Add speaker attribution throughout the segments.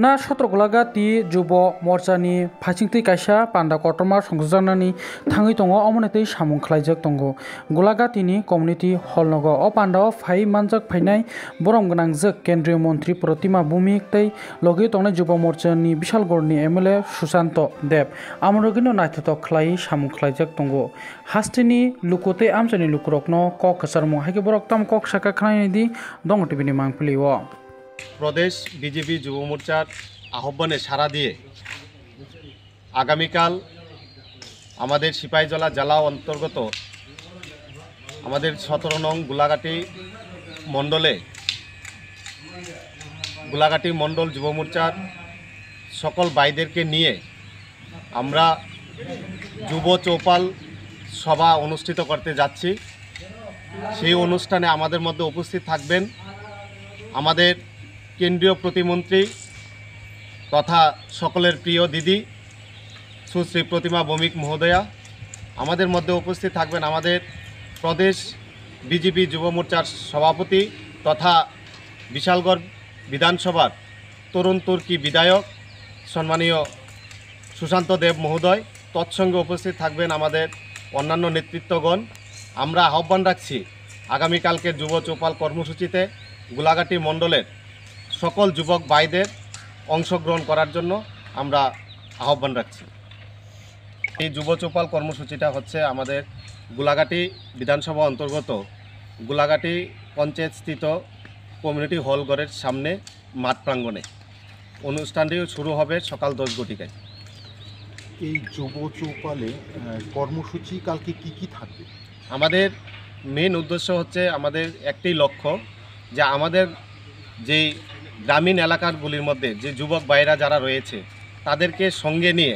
Speaker 1: ना सत्रकलागा ती जुब मर्चानि फाइसिंथै कायसा पान्दा कटरमा संजानानि थाङै दङ अमनेतै सामुं खालायजाक दङ गलागातिनि कमिउनिटि हलनग अ पान्दा फाइ मानजाक फाइनाय बरम गोनां जोक केन्द्रीय मन्त्रि प्रतिमा भूमिक तै लगे दंनाय जुब मर्चानि बिशालगढ़नि एमएलए सुशान्त देव आमरगिनो नायथत खलायै सामुं खालायजाक दङ हास्टिनि लुकुते आमचानि लुकुरकन कक सारमुं हाइके बरक ताम कक साका खानायनि दि दङ टिभिनि मांफलिअ
Speaker 2: প্রদেশ বিজেপি যুব মোর্চার আহ্বানে সাড়া দিয়ে আগামীকাল আমাদের সিপাহীজলা জেলা অন্তর্গত আমাদের সতেরো নং গোলাঘাটি মণ্ডলে গোলাঘাটি মণ্ডল যুব মোর্চার সকল ভাইদেরকে নিয়ে আমরা যুব চৌপাল সভা অনুষ্ঠিত করতে যাচ্ছি সেই অনুষ্ঠানে আমাদের মধ্যে উপস্থিত থাকবেন আমাদের কেন্দ্রীয় প্রতিমন্ত্রী তথা সকলের প্রিয় দিদি সুশ্রী প্রতিমা ভৌমিক মহোদয়া আমাদের মধ্যে উপস্থিত থাকবেন আমাদের প্রদেশ বিজেপি যুব মোর্চার সভাপতি তথা বিশালগড় বিধানসভার তরুণ তুর্কি বিধায়ক সম্মানীয় সুশান্ত দেব মহোদয় তৎসঙ্গে উপস্থিত থাকবেন আমাদের অন্যান্য নেতৃত্বগণ আমরা আহ্বান রাখছি আগামীকালকে যুব চৌপাল কর্মসূচিতে গোলাঘাটি মণ্ডলের সকল যুবক ভাইদের অংশগ্রহণ করার জন্য আমরা আহ্বান রাখছি এই যুব চৌপাল কর্মসূচিটা হচ্ছে আমাদের গোলাঘাটি বিধানসভা অন্তর্গত গোলাঘাটি পঞ্চায়েতস্থিত কমিউনিটি হল ঘরের সামনে মাঠ প্রাঙ্গণে অনুষ্ঠানটিও শুরু হবে সকাল দশ ঘটিকায় এই যুব চৌপালে কর্মসূচি কালকে কি কি থাকবে আমাদের মেন উদ্দেশ্য হচ্ছে আমাদের একটি লক্ষ্য যে আমাদের যেই গ্রামীণ এলাকাগুলির মধ্যে যে যুবক বাইরা যারা রয়েছে তাদেরকে সঙ্গে নিয়ে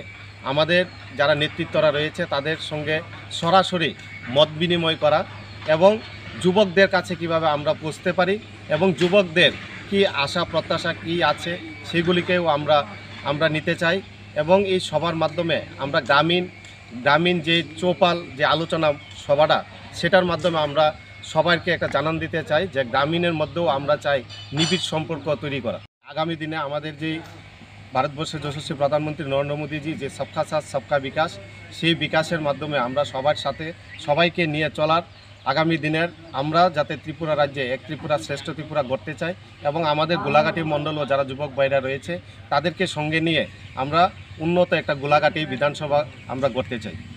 Speaker 2: আমাদের যারা নেতৃত্বরা রয়েছে তাদের সঙ্গে সরাসরি মত বিনিময় করা এবং যুবকদের কাছে কিভাবে আমরা পৌঁছতে পারি এবং যুবকদের কি আশা প্রত্যাশা কি আছে সেগুলিকেও আমরা আমরা নিতে চাই এবং এই সভার মাধ্যমে আমরা গ্রামীণ গ্রামীণ যে চৌপাল যে আলোচনা সভাটা সেটার মাধ্যমে আমরা সবাইকে একটা জানান দিতে চাই যে গ্রামীণের মধ্যেও আমরা চাই নিবিড় সম্পর্ক তৈরি করা আগামী দিনে আমাদের যে ভারতবর্ষের যশস্বী প্রধানমন্ত্রী নরেন্দ্র মোদীজি যে সবকা সাথ সবকা বিকাশ সেই বিকাশের মাধ্যমে আমরা সবার সাথে সবাইকে নিয়ে চলার আগামী দিনের আমরা যাতে ত্রিপুরা রাজ্যে এক ত্রিপুরা শ্রেষ্ঠ ত্রিপুরা গড়তে চাই এবং আমাদের গোলাঘাটি মণ্ডল ও যারা যুবক ভাইরা রয়েছে তাদেরকে সঙ্গে নিয়ে আমরা উন্নত একটা গোলাঘাটি বিধানসভা আমরা গড়তে চাই